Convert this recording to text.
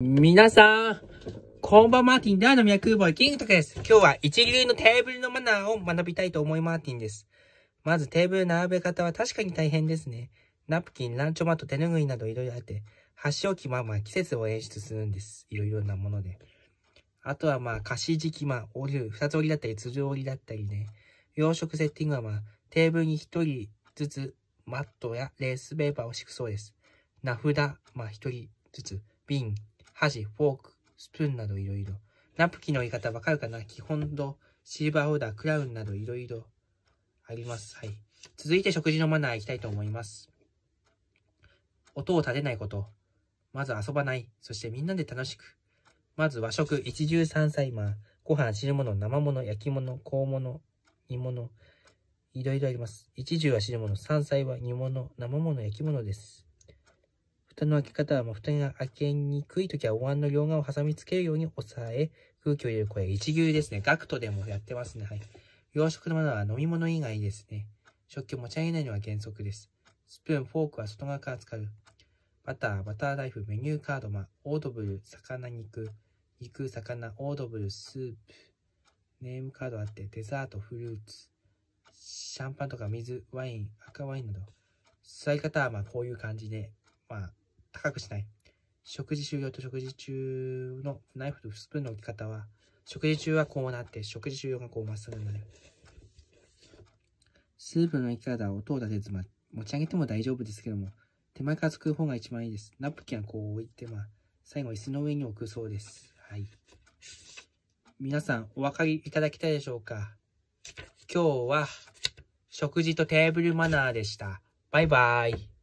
皆さん、こんばんマーティン、ダーのボーイ、キングトです。今日は一流のテーブルのマナーを学びたいと思いマーティンです。まずテーブル並べ方は確かに大変ですね。ナプキン、ランチョマット、手ぬぐいなどいろいろあって、箸置きまあまあ季節を演出するんです。いろいろなもので。あとはまあ、貸し時期まあ、折る、二つ折りだったり、通常折りだったりね。洋食セッティングはまあ、テーブルに一人ずつマットやレースペーパーを敷くそうです。名札、まあ一人ずつ、瓶、箸、フォーク、スプーンなどいろいろ。ナプキンの言い方わかるかな基本度、シルバーオーダー、クラウンなどいろいろあります。はい。続いて食事のマナーいきたいと思います。音を立てないこと。まず遊ばない。そしてみんなで楽しく。まず和食、一汁三菜、まあ、ご飯、汁物、生物、焼き物、香物、煮物、いろいろあります。一汁は汁物、三菜は煮物、生物、焼き物です。蓋の開け方は、もう蓋が開けにくいときは、お椀の両側を挟みつけるように押さえ、空気を入れる、これ一流ですね。ガクトでもやってますね。はい。洋食のものは飲み物以外ですね。食器を持ち上げないのは原則です。スプーン、フォークは外側から使う。バター、バターライフ、メニューカード、まあ、オードブル、魚肉、肉、魚、オードブル、スープ、ネームカードあって、デザート、フルーツ、シャンパンとか水、ワイン、赤ワインなど。座り方はまあこういう感じで、まあ、高くしない。食事終了と食事中のナイフとスプーンの置き方は、食事中はこうなって、食事終了がこうまっすぐになる。スープの置き方は音を出せず、ま、持ち上げても大丈夫ですけども、手前から作る方が一番いいです。ナプキンはこう置いて、まあ、最後椅子の上に置くそうです。はい。皆さん、お分かりいただきたいでしょうか今日は、食事とテーブルマナーでした。バイバイ。